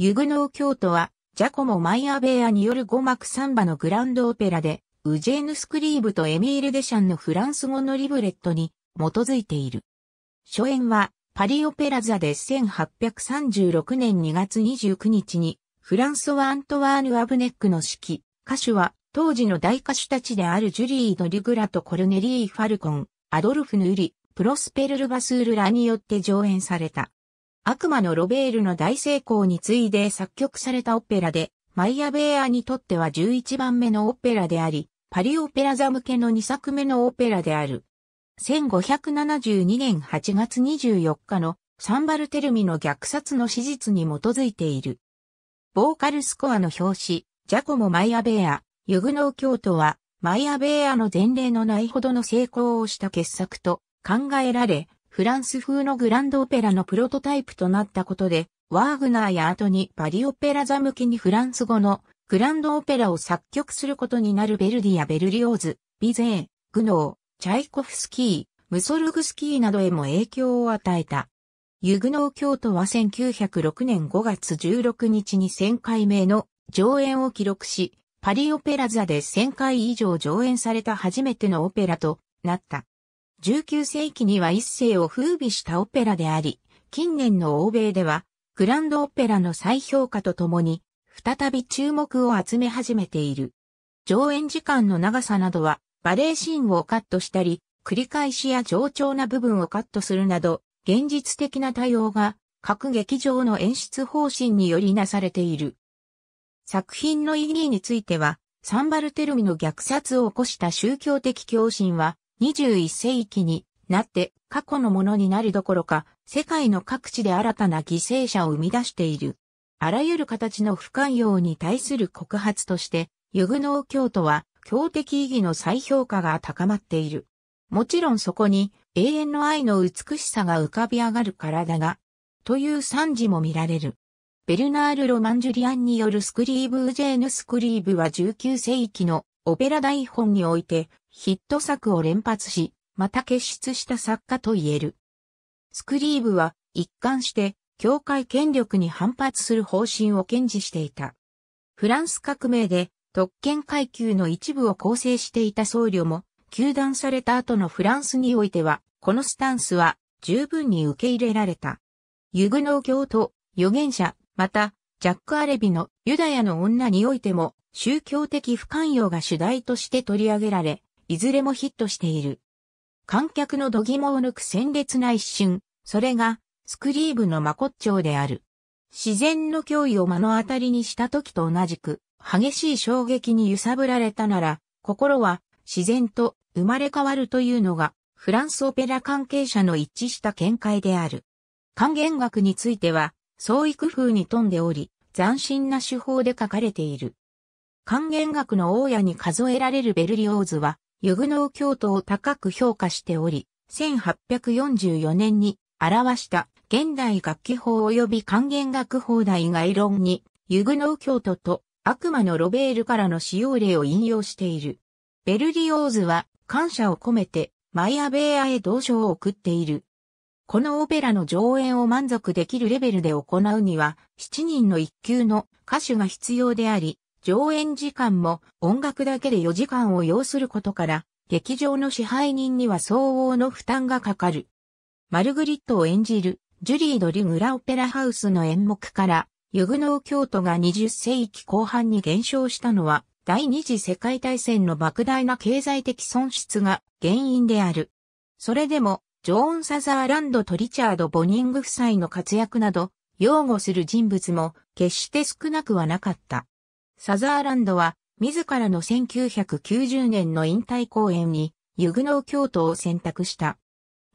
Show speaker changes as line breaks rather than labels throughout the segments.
ユグノー教徒は、ジャコモ・マイアベアによる五幕サンバのグランドオペラで、ウジェーヌ・スクリーブとエミール・デシャンのフランス語のリブレットに基づいている。初演は、パリオペラ座で1836年2月29日に、フランソワ・アントワーヌ・アブネックの指揮、歌手は、当時の大歌手たちであるジュリー・ド・リュグラとコルネリー・ファルコン、アドルフ・ヌーリ、プロスペル・ルバスールらによって上演された。悪魔のロベールの大成功に次いで作曲されたオペラで、マイア・ベーアにとっては11番目のオペラであり、パリオペラ座向けの2作目のオペラである。1572年8月24日のサンバルテルミの虐殺の史実に基づいている。ボーカルスコアの表紙、ジャコモ・マイア・ベア、ユグノー教徒は、マイア・ベアの前例のないほどの成功をした傑作と考えられ、フランス風のグランドオペラのプロトタイプとなったことで、ワーグナーや後にパリオペラ座向けにフランス語のグランドオペラを作曲することになるベルディやベルリオーズ、ビゼー、グノー、チャイコフスキー、ムソルグスキーなどへも影響を与えた。ユグノー教徒は1906年5月16日に1000回目の上演を記録し、パリオペラ座で1000回以上上演された初めてのオペラとなった。19世紀には一世を風靡したオペラであり、近年の欧米では、グランドオペラの再評価とともに、再び注目を集め始めている。上演時間の長さなどは、バレーシーンをカットしたり、繰り返しや冗長な部分をカットするなど、現実的な対応が、各劇場の演出方針によりなされている。作品の意義については、サンバルテルミの虐殺を起こした宗教的狂信は、21世紀になって過去のものになるどころか、世界の各地で新たな犠牲者を生み出している。あらゆる形の不寛容に対する告発として、ユグノー教徒は強敵意義の再評価が高まっている。もちろんそこに永遠の愛の美しさが浮かび上がる体が、という賛辞も見られる。ベルナール・ロマンジュリアンによるスクリーブ・ジェーヌ・スクリーブは19世紀のオペラ台本においてヒット作を連発し、また結出した作家と言える。スクリーブは一貫して教会権力に反発する方針を堅持していた。フランス革命で特権階級の一部を構成していた僧侶も、求断された後のフランスにおいては、このスタンスは十分に受け入れられた。ユグノー教徒、預言者、また、ジャック・アレビのユダヤの女においても、宗教的不寛容が主題として取り上げられ、いずれもヒットしている。観客の度肝を抜く鮮烈な一瞬、それが、スクリーブの真骨頂である。自然の脅威を目の当たりにした時と同じく、激しい衝撃に揺さぶられたなら、心は自然と生まれ変わるというのが、フランスオペラ関係者の一致した見解である。還元学については、創意工夫に富んでおり、斬新な手法で書かれている。還元学の大家に数えられるベルリオーズは、ユグノー教徒を高く評価しており、1844年に表した現代楽器法及び還元楽法大概論に、ユグノー教徒と悪魔のロベールからの使用例を引用している。ベルリオーズは感謝を込めてマイアベーアへ同賞を送っている。このオペラの上演を満足できるレベルで行うには、7人の一級の歌手が必要であり、上演時間も音楽だけで4時間を要することから、劇場の支配人には相応の負担がかかる。マルグリットを演じるジュリー・ドリ・グラ・オペラハウスの演目から、ユグノー教徒が20世紀後半に減少したのは、第二次世界大戦の莫大な経済的損失が原因である。それでも、ジョーン・サザーランドとリチャード・ボニング夫妻の活躍など、擁護する人物も決して少なくはなかった。サザーランドは、自らの1990年の引退公演に、ユグノー教徒を選択した。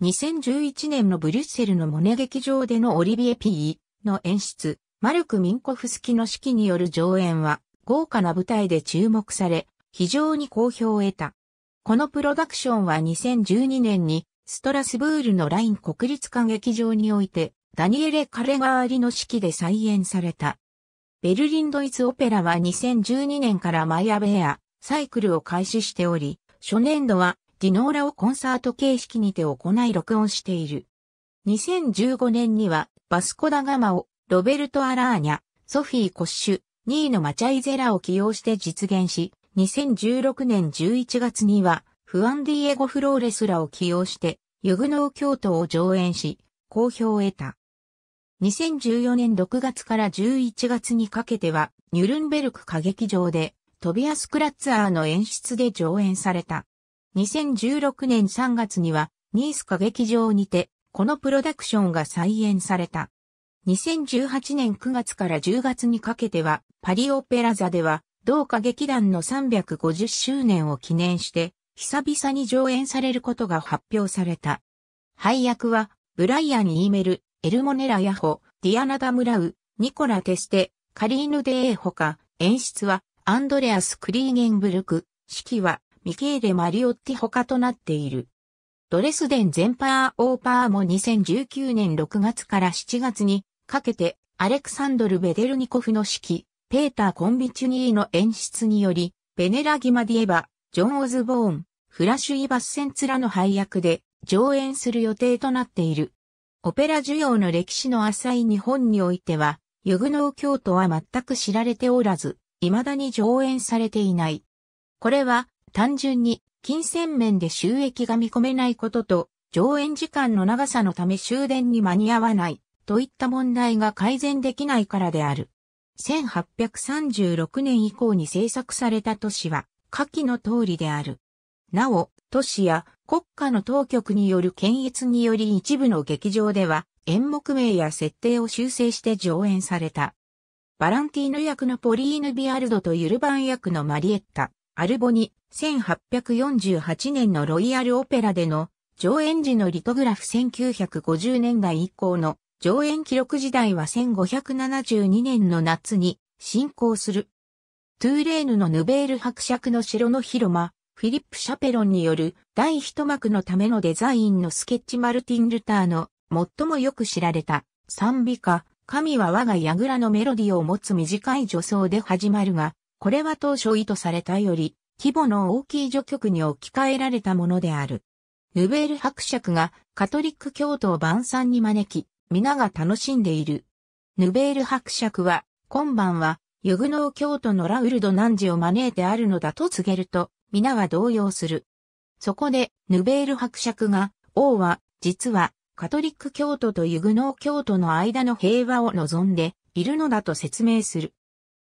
2011年のブリュッセルのモネ劇場でのオリビエ・ピーの演出、マルク・ミンコフスキの指揮による上演は、豪華な舞台で注目され、非常に好評を得た。このプロダクションは2012年に、ストラスブールのライン国立歌劇場において、ダニエレ・カレガーリの指揮で再演された。ベルリンドイツオペラは2012年からマイアベア、サイクルを開始しており、初年度はディノーラをコンサート形式にて行い録音している。2015年にはバスコダガマをロベルト・アラーニャ、ソフィー・コッシュ、ニーのマチャイゼラを起用して実現し、2016年11月にはフアンディエゴ・フローレスらを起用して、ユグノー京都を上演し、好評を得た。2014年6月から11月にかけては、ニュルンベルク歌劇場で、トビアス・クラッツァーの演出で上演された。2016年3月には、ニース歌劇場にて、このプロダクションが再演された。2018年9月から10月にかけては、パリオペラ座では、同歌劇団の350周年を記念して、久々に上演されることが発表された。配役は、ブライアン・イーメル、エルモネラ・ヤホ、ディアナ・ダ・ムラウ、ニコラ・テステ、カリーヌ・デエーほか、演出はアンドレアス・クリーゲンブルク、指揮はミケーレ・マリオッティほかとなっている。ドレスデン・ゼンパー・オーパーも2019年6月から7月にかけてアレクサンドル・ベデルニコフの指揮、ペーター・コンビチュニーの演出により、ベネラ・ギマディエバ、ジョン・オズボーン、フラッシュ・イバッセンツラの配役で上演する予定となっている。オペラ需要の歴史の浅い日本においては、ユグノー教徒は全く知られておらず、未だに上演されていない。これは、単純に、金銭面で収益が見込めないことと、上演時間の長さのため終電に間に合わない、といった問題が改善できないからである。1836年以降に制作された都市は、下記の通りである。なお、都市や国家の当局による検閲により一部の劇場では演目名や設定を修正して上演された。バランティーヌ役のポリーヌ・ビアルドとユルバン役のマリエッタ、アルボに1848年のロイヤルオペラでの上演時のリトグラフ1950年代以降の上演記録時代は1572年の夏に進行する。トゥーレーヌのヌベール伯爵の城の広間、フィリップ・シャペロンによる第一幕のためのデザインのスケッチマルティン・ルターの最もよく知られた賛美歌、神は我が櫓のメロディを持つ短い助走で始まるが、これは当初意図されたより規模の大きい序曲に置き換えられたものである。ヌベール伯爵がカトリック教徒を晩餐に招き、皆が楽しんでいる。ヌベール伯爵は、今晩は、ユグノー教徒のラウルド・ナンジを招いてあるのだと告げると、皆は動揺する。そこで、ヌベール伯爵が、王は、実は、カトリック教徒とユグノー教徒の間の平和を望んでいるのだと説明する。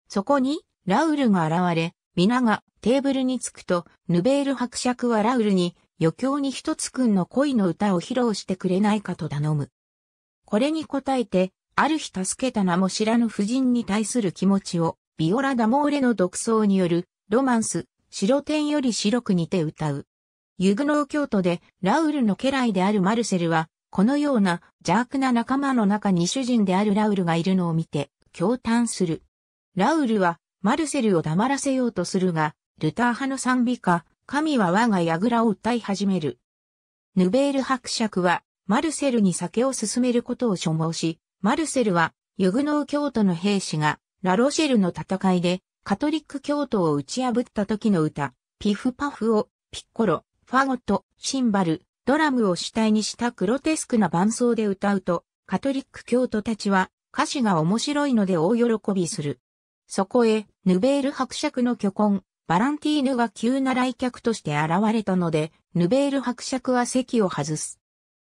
そこに、ラウルが現れ、皆がテーブルに着くと、ヌベール伯爵はラウルに、余興に一つくんの恋の歌を披露してくれないかと頼む。これに応えて、ある日助けた名も知らぬ婦人に対する気持ちを、ビオラ・ダモーレの独創による、ロマンス、白天より白く似て歌う。ユグノー教徒でラウルの家来であるマルセルは、このような邪悪な仲間の中に主人であるラウルがいるのを見て、驚嘆する。ラウルは、マルセルを黙らせようとするが、ルター派の賛美歌、神は我が倉を歌い始める。ヌベール伯爵は、マルセルに酒を進めることを所望し、マルセルは、ユグノー教徒の兵士が、ラロシェルの戦いで、カトリック教徒を打ち破った時の歌、ピフパフを、ピッコロ、ファゴット、シンバル、ドラムを主体にしたグロテスクな伴奏で歌うと、カトリック教徒たちは歌詞が面白いので大喜びする。そこへ、ヌベール伯爵の巨根、バランティーヌが急な来客として現れたので、ヌベール伯爵は席を外す。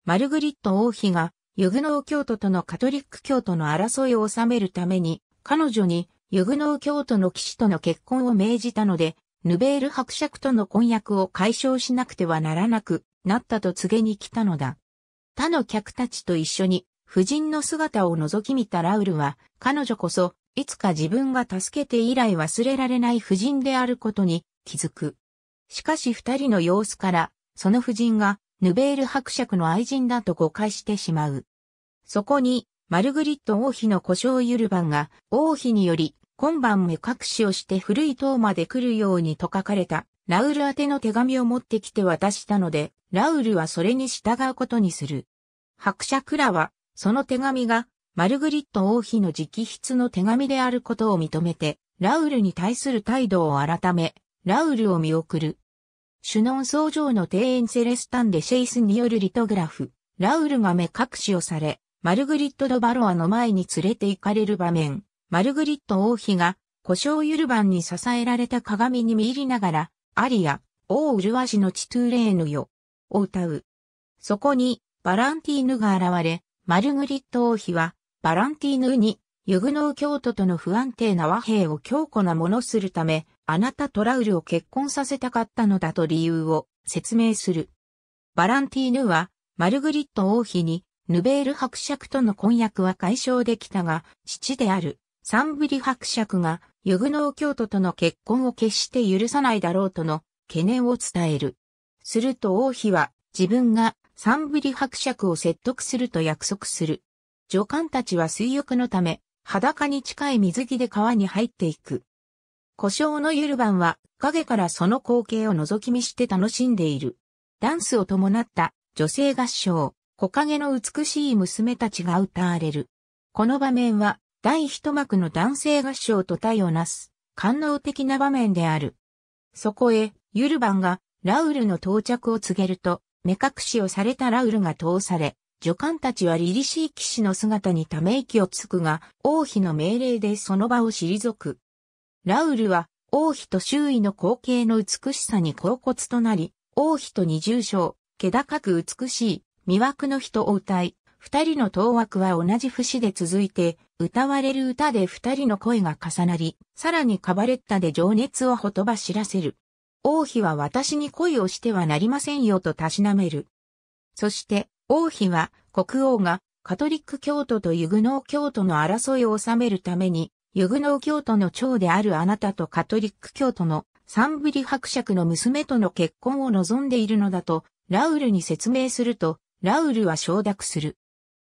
マルグリット王妃が、ユグノー教徒とのカトリック教徒の争いを収めるために、彼女にユグノー教徒の騎士との結婚を命じたので、ヌベール伯爵との婚約を解消しなくてはならなくなったと告げに来たのだ。他の客たちと一緒に夫人の姿を覗き見たラウルは、彼女こそ、いつか自分が助けて以来忘れられない夫人であることに気づく。しかし二人の様子から、その夫人がヌベール伯爵の愛人だと誤解してしまう。そこに、マルグリット王妃の故障ユルバンが王妃により今晩目隠しをして古い塔まで来るようにと書かれた、ラウル宛ての手紙を持ってきて渡したので、ラウルはそれに従うことにする。伯爵らは、その手紙が、マルグリット王妃の直筆の手紙であることを認めて、ラウルに対する態度を改め、ラウルを見送る。シュノン僧上の庭園セレスタンでシェイスによるリトグラフ、ラウルが目隠しをされ、マルグリット・ド・バロアの前に連れて行かれる場面。マルグリット王妃が、故障ユルバンに支えられた鏡に見入りながら、アリア、王ウルワシのチトゥーレーヌよ、を歌う。そこに、バランティーヌが現れ、マルグリット王妃は、バランティーヌに、ユグノー教徒との不安定な和平を強固なものするため、あなたトラウルを結婚させたかったのだと理由を説明する。バランティーヌは、マルグリット王妃に、ヌベール伯爵との婚約は解消できたが、父であるサンブリ伯爵がユグノー教徒との結婚を決して許さないだろうとの懸念を伝える。すると王妃は自分がサンブリ伯爵を説得すると約束する。女官たちは水浴のため裸に近い水着で川に入っていく。故障のユルバンは影からその光景を覗き見して楽しんでいる。ダンスを伴った女性合唱、木陰の美しい娘たちが歌われる。この場面は第一幕の男性合唱と対をなす、官能的な場面である。そこへ、ユルバンが、ラウルの到着を告げると、目隠しをされたラウルが通され、女官たちは凛々しい騎士の姿にため息をつくが、王妃の命令でその場を退く。ラウルは、王妃と周囲の光景の美しさに恍惚となり、王妃と二重章、気高く美しい、魅惑の人を歌い、二人の当枠は同じ節で続いて、歌われる歌で二人の声が重なり、さらにカバレッタで情熱をほとばしらせる。王妃は私に恋をしてはなりませんよとたしなめる。そして、王妃は国王がカトリック教徒とユグノー教徒の争いを収めるために、ユグノー教徒の長であるあなたとカトリック教徒のサンブリ伯爵の娘との結婚を望んでいるのだと、ラウルに説明すると、ラウルは承諾する。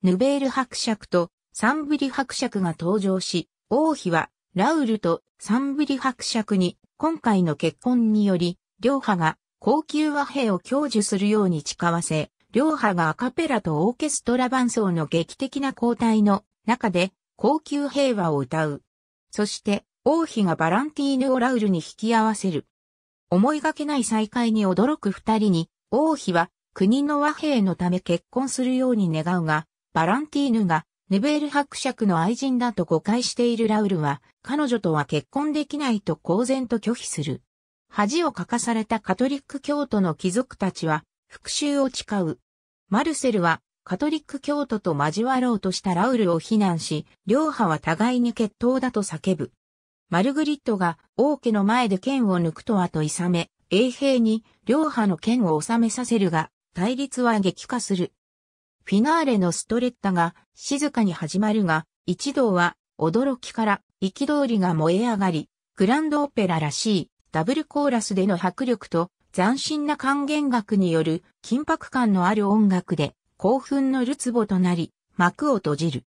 ヌベール伯爵とサンブリ伯爵が登場し、王妃はラウルとサンブリ伯爵に今回の結婚により、両派が高級和平を享受するように誓わせ、両派がアカペラとオーケストラ伴奏の劇的な交代の中で高級平和を歌う。そして王妃がバランティーヌをラウルに引き合わせる。思いがけない再会に驚く二人に王妃は国の和平のため結婚するように願うが、バランティーヌがネベール伯爵の愛人だと誤解しているラウルは、彼女とは結婚できないと公然と拒否する。恥をかかされたカトリック教徒の貴族たちは、復讐を誓う。マルセルは、カトリック教徒と交わろうとしたラウルを非難し、両派は互いに決闘だと叫ぶ。マルグリットが王家の前で剣を抜くとはと諌め、衛兵に両派の剣を収めさせるが、対立は激化する。フィナーレのストレッタが静かに始まるが、一同は驚きから憤りが燃え上がり、グランドオペラらしいダブルコーラスでの迫力と斬新な還元楽による緊迫感のある音楽で興奮のるつぼとなり、幕を閉じる。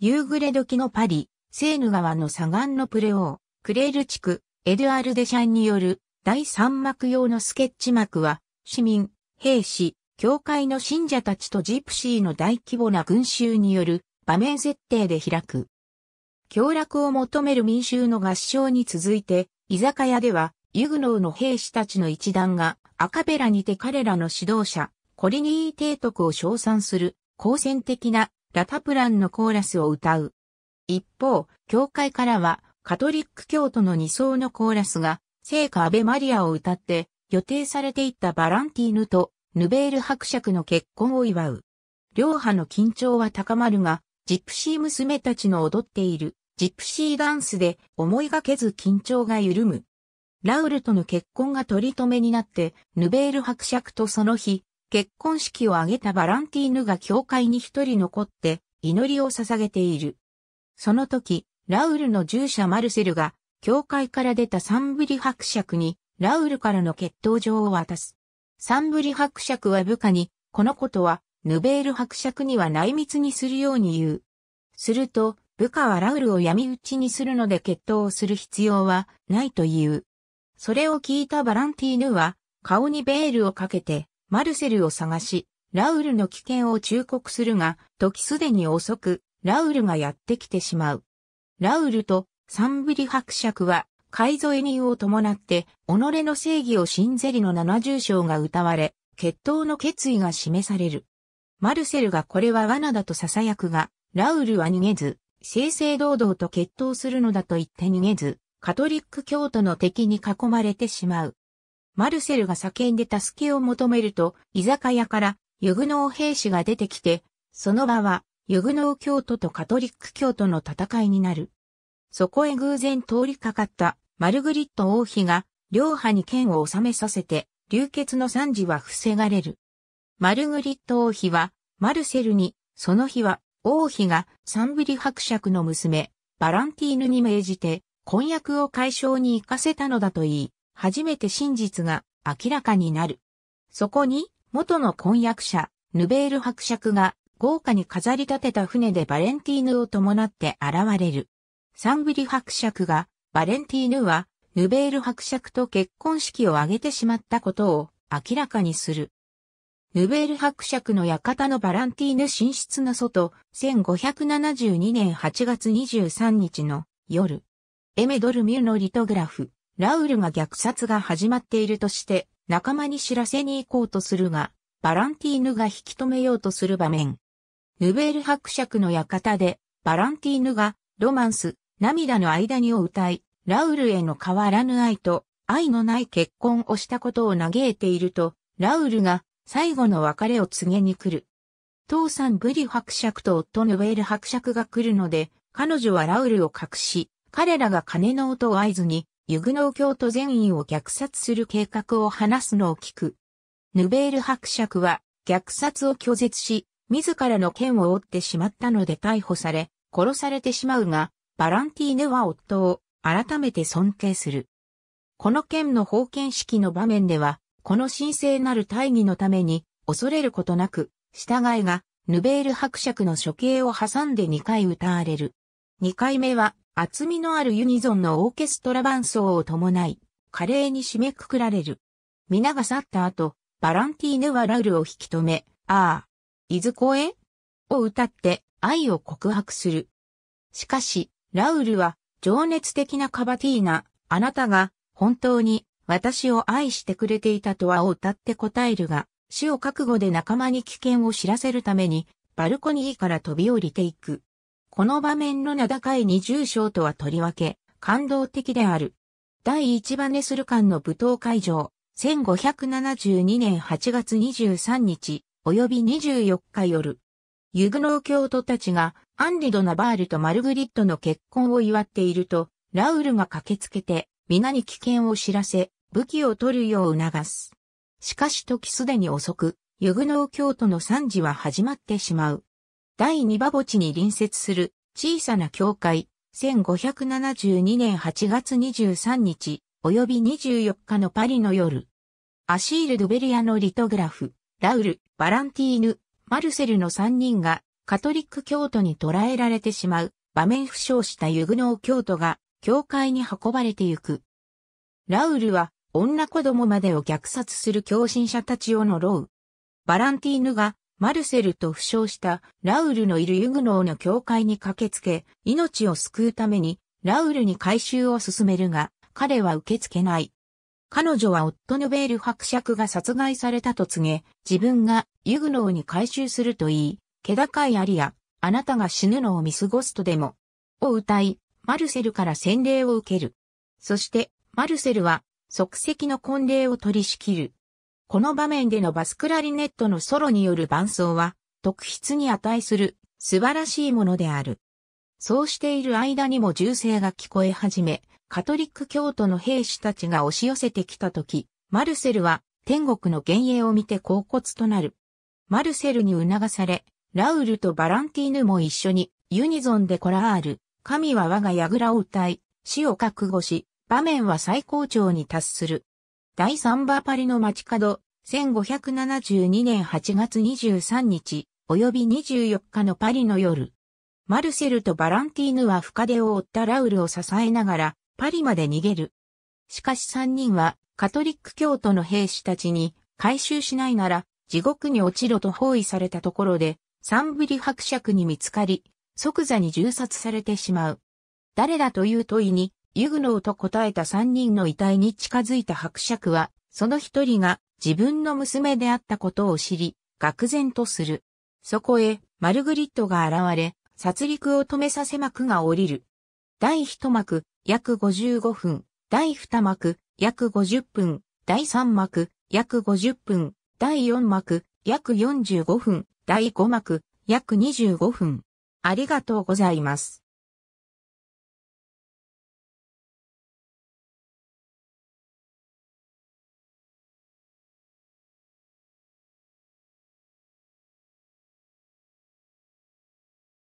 夕暮れ時のパリ、セーヌ川の左岸のプレオー、クレール地区、エドゥアルデシャンによる第三幕用のスケッチ幕は、市民、兵士、教会の信者たちとジプシーの大規模な群衆による場面設定で開く。協楽を求める民衆の合唱に続いて、居酒屋では、ユグノーの兵士たちの一団が、アカペラにて彼らの指導者、コリニー提督を称賛する、好戦的なラタプランのコーラスを歌う。一方、教会からは、カトリック教徒の二層のコーラスが、聖歌アベマリアを歌って、予定されていたバランティーヌとヌベール伯爵の結婚を祝う。両派の緊張は高まるが、ジプシー娘たちの踊っているジプシーダンスで思いがけず緊張が緩む。ラウルとの結婚が取り留めになって、ヌベール伯爵とその日、結婚式を挙げたバランティーヌが教会に一人残って祈りを捧げている。その時、ラウルの従者マルセルが、教会から出たサンブリ伯爵に、ラウルからの決闘状を渡す。サンブリ伯爵は部下に、このことは、ヌベール伯爵には内密にするように言う。すると、部下はラウルを闇討ちにするので決闘をする必要はないと言う。それを聞いたバランティーヌは、顔にベールをかけて、マルセルを探し、ラウルの危険を忠告するが、時すでに遅く、ラウルがやってきてしまう。ラウルとサンブリ伯爵は改造委任を伴って、己の正義を信ぜりの七重章が歌われ、決闘の決意が示される。マルセルがこれは罠だと囁くが、ラウルは逃げず、正々堂々と決闘するのだと言って逃げず、カトリック教徒の敵に囲まれてしまう。マルセルが叫んで助けを求めると、居酒屋から、ユグノー兵士が出てきて、その場は、ユグノー教徒とカトリック教徒の戦いになる。そこへ偶然通りかかったマルグリット王妃が、両派に剣を収めさせて、流血の惨事は防がれる。マルグリット王妃は、マルセルに、その日は、王妃がサンブリ伯爵の娘、バランティーヌに命じて、婚約を解消に行かせたのだと言い、初めて真実が明らかになる。そこに、元の婚約者、ヌベール伯爵が、豪華に飾り立てた船でバレンティーヌを伴って現れる。サンブリ伯爵が、バレンティーヌは、ヌベール伯爵と結婚式を挙げてしまったことを明らかにする。ヌベール伯爵の館のバランティーヌ寝室の外、1572年8月23日の夜、エメドルミューのリトグラフ、ラウルが虐殺が始まっているとして仲間に知らせに行こうとするが、バランティーヌが引き止めようとする場面。ヌベール伯爵の館で、バランティーヌがロマンス、涙の間にを歌い、ラウルへの変わらぬ愛と愛のない結婚をしたことを嘆いていると、ラウルが最後の別れを告げに来る。父さんブリ伯爵と夫ヌベール伯爵が来るので、彼女はラウルを隠し、彼らが鐘の音を合図に、ユグノー教徒全員を虐殺する計画を話すのを聞く。ヌベール伯爵は虐殺を拒絶し、自らの剣を折ってしまったので逮捕され、殺されてしまうが、バランティーネは夫を改めて尊敬する。この件の封建式の場面では、この神聖なる大義のために、恐れることなく、従いが、ヌベール伯爵の処刑を挟んで2回歌われる。2回目は、厚みのあるユニゾンのオーケストラ伴奏を伴い、華麗に締めくくられる。皆が去った後、バランティーヌはラウルを引き止め、ああ、いずこへを歌って愛を告白する。しかし、ラウルは情熱的なカバティーナ、あなたが本当に私を愛してくれていたとはを歌って答えるが、死を覚悟で仲間に危険を知らせるために、バルコニーから飛び降りていく。この場面の名高い二重章とはとりわけ、感動的である。第一バネスル間の舞踏会場、1572年8月23日、及び24日夜、ユグノー教徒たちがアンリ・ド・ナバールとマルグリットの結婚を祝っていると、ラウルが駆けつけて、皆に危険を知らせ、武器を取るよう促す。しかし時すでに遅く、ユグノー教徒の惨事は始まってしまう。第二馬墓地に隣接する小さな教会、1572年8月23日、及び24日のパリの夜。アシール・ドゥベリアのリトグラフ、ラウル、バランティーヌ、マルセルの3人がカトリック教徒に捕らえられてしまう場面負傷したユグノー教徒が教会に運ばれてゆく。ラウルは女子供までを虐殺する狂信者たちを呪う。バランティーヌがマルセルと負傷したラウルのいるユグノーの教会に駆けつけ、命を救うためにラウルに回収を進めるが、彼は受け付けない。彼女は夫のベール伯爵が殺害されたと告げ、自分がユグノーに回収すると言い、気高いアリア、あなたが死ぬのを見過ごすとでも、を歌い、マルセルから洗礼を受ける。そして、マルセルは、即席の婚礼を取り仕切る。この場面でのバスクラリネットのソロによる伴奏は、特筆に値する、素晴らしいものである。そうしている間にも銃声が聞こえ始め、カトリック教徒の兵士たちが押し寄せてきたとき、マルセルは天国の幻影を見て恍惚となる。マルセルに促され、ラウルとバランティーヌも一緒に、ユニゾンでコラール、神は我がラを歌い、死を覚悟し、場面は最高潮に達する。第3バパリの街角、1572年8月23日、及び24日のパリの夜。マルセルとバランティーヌは深手を負ったラウルを支えながら、パリまで逃げる。しかし3人は、カトリック教徒の兵士たちに、回収しないなら、地獄に落ちろと包囲されたところで、三振り伯爵に見つかり、即座に銃殺されてしまう。誰だという問いに、ユグノーと答えた三人の遺体に近づいた伯爵は、その一人が自分の娘であったことを知り、愕然とする。そこへ、マルグリットが現れ、殺戮を止めさせ幕が降りる。第一幕、約55分。第二幕、約50分。第三幕、約50分。第四幕、約45分。第5幕、約25分。ありがとうございます。